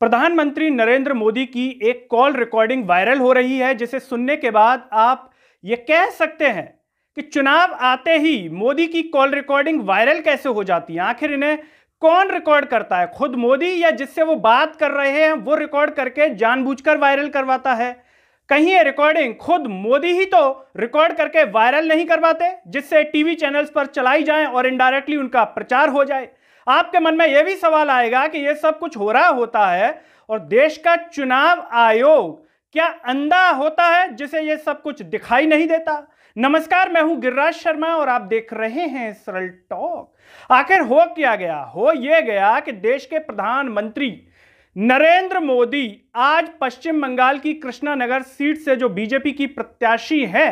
प्रधानमंत्री नरेंद्र मोदी की एक कॉल रिकॉर्डिंग वायरल हो रही है जिसे सुनने के बाद आप ये कह सकते हैं कि चुनाव आते ही मोदी की कॉल रिकॉर्डिंग वायरल कैसे हो जाती है आखिर इन्हें कौन रिकॉर्ड करता है खुद मोदी या जिससे वो बात कर रहे हैं वो रिकॉर्ड करके जानबूझकर वायरल करवाता है कहीं ये रिकॉर्डिंग खुद मोदी ही तो रिकॉर्ड करके वायरल नहीं करवाते जिससे टीवी चैनल्स पर चलाई जाए और इनडायरेक्टली उनका प्रचार हो जाए आपके मन में यह भी सवाल आएगा कि यह सब कुछ हो रहा होता है और देश का चुनाव आयोग क्या अंधा होता है जिसे यह सब कुछ दिखाई नहीं देता नमस्कार मैं हूं गिरिराज शर्मा और आप देख रहे हैं सरल टॉक आखिर हो क्या गया हो यह गया कि देश के प्रधानमंत्री नरेंद्र मोदी आज पश्चिम बंगाल की कृष्णानगर सीट से जो बीजेपी की प्रत्याशी हैं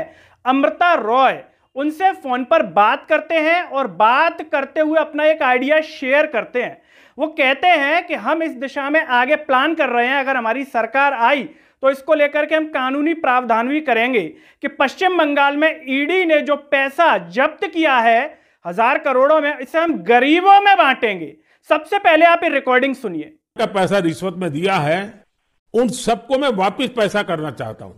अमृता रॉय उनसे फ़ोन पर बात करते हैं और बात करते हुए अपना एक आइडिया शेयर करते हैं वो कहते हैं कि हम इस दिशा में आगे प्लान कर रहे हैं अगर हमारी सरकार आई तो इसको लेकर के हम कानूनी प्रावधान भी करेंगे कि पश्चिम बंगाल में ईडी e ने जो पैसा जब्त किया है हजार करोड़ों में इसे हम गरीबों में बांटेंगे सबसे पहले आप ये रिकॉर्डिंग सुनिए का पैसा रिश्वत में दिया है उन सबको मैं वापस पैसा करना चाहता हूं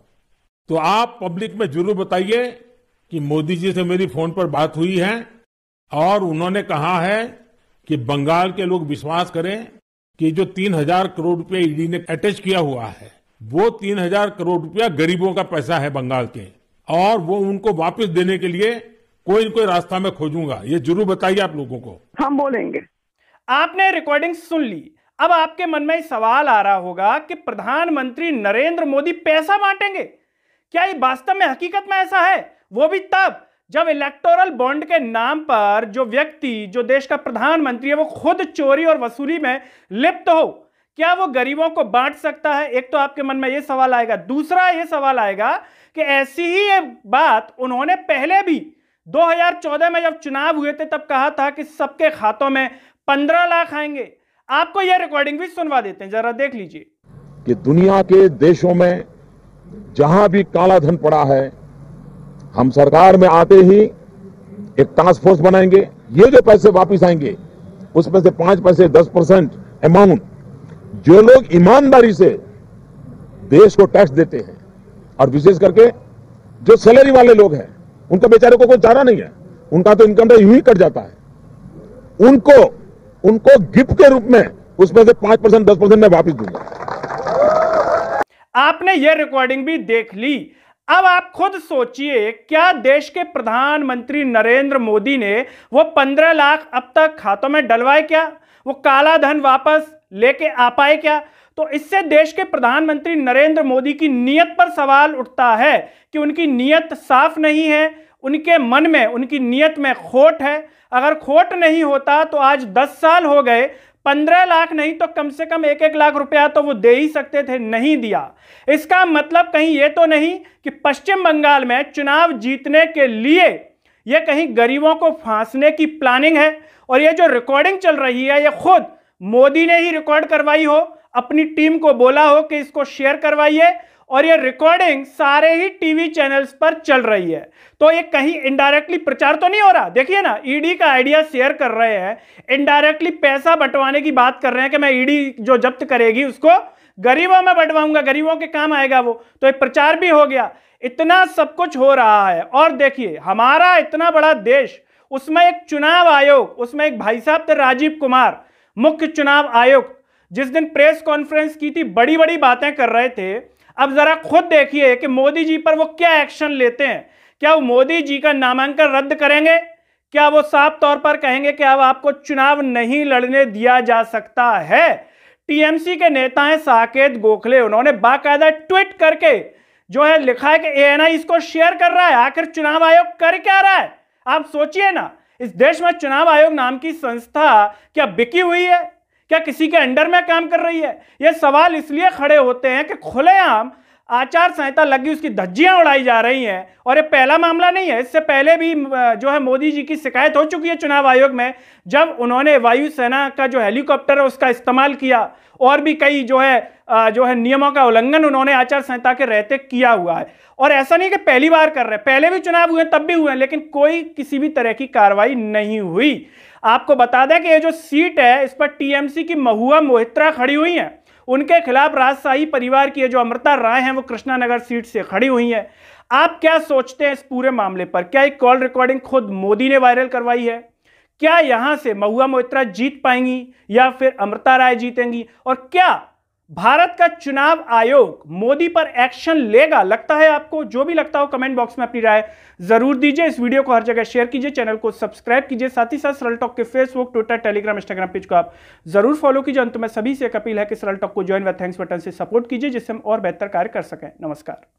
तो आप पब्लिक में जरूर बताइए कि मोदी जी से मेरी फोन पर बात हुई है और उन्होंने कहा है कि बंगाल के लोग विश्वास करें कि जो तीन हजार करोड़ रूपये ईडी e ने अटैच किया हुआ है वो तीन हजार करोड़ रूपया गरीबों का पैसा है बंगाल के और वो उनको वापस देने के लिए कोई न कोई रास्ता में खोजूंगा ये जरूर बताइए आप लोगों को हम बोलेंगे आपने रिकॉर्डिंग सुन ली अब आपके मन में सवाल आ रहा होगा कि प्रधानमंत्री नरेंद्र मोदी पैसा बांटेंगे क्या ये वास्तव में हकीकत में ऐसा है वो भी तब जब इलेक्टोरल बॉन्ड के नाम पर जो व्यक्ति जो देश का प्रधानमंत्री है वो खुद चोरी और वसूली में लिप्त हो क्या वो गरीबों को बांट सकता है एक तो आपके मन में ये सवाल आएगा दूसरा ये सवाल आएगा कि ऐसी ही ये बात उन्होंने पहले भी 2014 में जब चुनाव हुए थे तब कहा था कि सबके खातों में पंद्रह लाख आएंगे आपको यह रिकॉर्डिंग भी सुनवा देते हैं जरा देख लीजिए कि दुनिया के देशों में जहां भी काला धन पड़ा है हम सरकार में आते ही एक टास्क फोर्स बनाएंगे ये जो पैसे वापस आएंगे उसमें से पांच पैसे दस परसेंट अमाउंट जो लोग ईमानदारी से देश को टैक्स देते हैं और विशेष करके जो सैलरी वाले लोग हैं उनका बेचारे को कोई चारा नहीं है उनका तो इनकम यू ही कट जाता है उनको उनको गिफ्ट के रूप में उसमें से पांच परसेंट दस परसेंट मैं वापिस दूंगा आपने यह रिकॉर्डिंग भी देख ली अब आप खुद सोचिए क्या देश के प्रधानमंत्री नरेंद्र मोदी ने वो पंद्रह लाख अब तक खातों में डलवाए क्या वो काला धन वापस लेके आ पाए क्या तो इससे देश के प्रधानमंत्री नरेंद्र मोदी की नीयत पर सवाल उठता है कि उनकी नीयत साफ नहीं है उनके मन में उनकी नीयत में खोट है अगर खोट नहीं होता तो आज 10 साल हो गए पंद्रह लाख नहीं तो कम से कम एक एक लाख रुपया तो वो दे ही सकते थे नहीं दिया इसका मतलब कहीं ये तो नहीं कि पश्चिम बंगाल में चुनाव जीतने के लिए ये कहीं गरीबों को फांसने की प्लानिंग है और ये जो रिकॉर्डिंग चल रही है ये खुद मोदी ने ही रिकॉर्ड करवाई हो अपनी टीम को बोला हो कि इसको शेयर करवाइए और ये रिकॉर्डिंग सारे ही टीवी चैनल्स पर चल रही है तो ये कहीं इनडायरेक्टली प्रचार तो नहीं हो रहा देखिए ना ईडी e का आइडिया शेयर कर रहे हैं इनडायरेक्टली पैसा बंटवाने की बात कर रहे हैं कि मैं ईडी e जो जब्त करेगी उसको गरीबों में बंटवाऊंगा गरीबों के काम आएगा वो तो ये प्रचार भी हो गया इतना सब कुछ हो रहा है और देखिए हमारा इतना बड़ा देश उसमें एक चुनाव आयोग उसमें एक भाई साहब थे राजीव कुमार मुख्य चुनाव आयुक्त जिस दिन प्रेस कॉन्फ्रेंस की थी बड़ी बड़ी बातें कर रहे थे अब जरा खुद देखिए कि मोदी जी पर वो क्या एक्शन लेते हैं क्या वो मोदी जी का नामांकन रद्द करेंगे क्या वो साफ तौर पर कहेंगे कि अब आपको चुनाव नहीं लड़ने दिया जा सकता है टीएमसी के नेता हैं साकेत गोखले उन्होंने बाकायदा ट्वीट करके जो है लिखा है कि ए इसको शेयर कर रहा है आखिर चुनाव आयोग कर क्या रहा है आप सोचिए ना इस देश में चुनाव आयोग नाम की संस्था क्या बिकी हुई है क्या किसी के अंडर में काम कर रही है यह सवाल इसलिए खड़े होते हैं कि खुलेआम आचार संहिता लगी उसकी धज्जियां उड़ाई जा रही हैं और ये पहला मामला नहीं है इससे पहले भी जो है मोदी जी की शिकायत हो चुकी है चुनाव आयोग में जब उन्होंने वायुसेना का जो हेलीकॉप्टर है उसका इस्तेमाल किया और भी कई जो है जो है नियमों का उल्लंघन उन्होंने आचार संहिता के रहते किया हुआ है और ऐसा नहीं कि पहली बार कर रहे हैं पहले भी चुनाव हुए तब भी हुए लेकिन कोई किसी भी तरह की कार्रवाई नहीं हुई आपको बता दें कि ये जो सीट है इस पर टीएमसी की महुआ मोहित्रा खड़ी हुई हैं उनके खिलाफ राजशाही परिवार की जो अमृता राय हैं वो कृष्णानगर सीट से खड़ी हुई हैं आप क्या सोचते हैं इस पूरे मामले पर क्या एक कॉल रिकॉर्डिंग खुद मोदी ने वायरल करवाई है क्या यहां से महुआ मोहित्रा जीत पाएंगी या फिर अमृता राय जीतेंगी और क्या भारत का चुनाव आयोग मोदी पर एक्शन लेगा लगता है आपको जो भी लगता हो कमेंट बॉक्स में अपनी राय जरूर दीजिए इस वीडियो को हर जगह शेयर कीजिए चैनल को सब्सक्राइब कीजिए साथ ही साथ सरल टॉक के Facebook Twitter Telegram Instagram page को आप जरूर फॉलो कीजिए अंत में सभी से एक अपील है कि सरल टॉक को ज्वाइन व थैंक्स बटन से सपोर्ट कीजिए जिससे हम और बेहतर कार्य कर सकें नमस्कार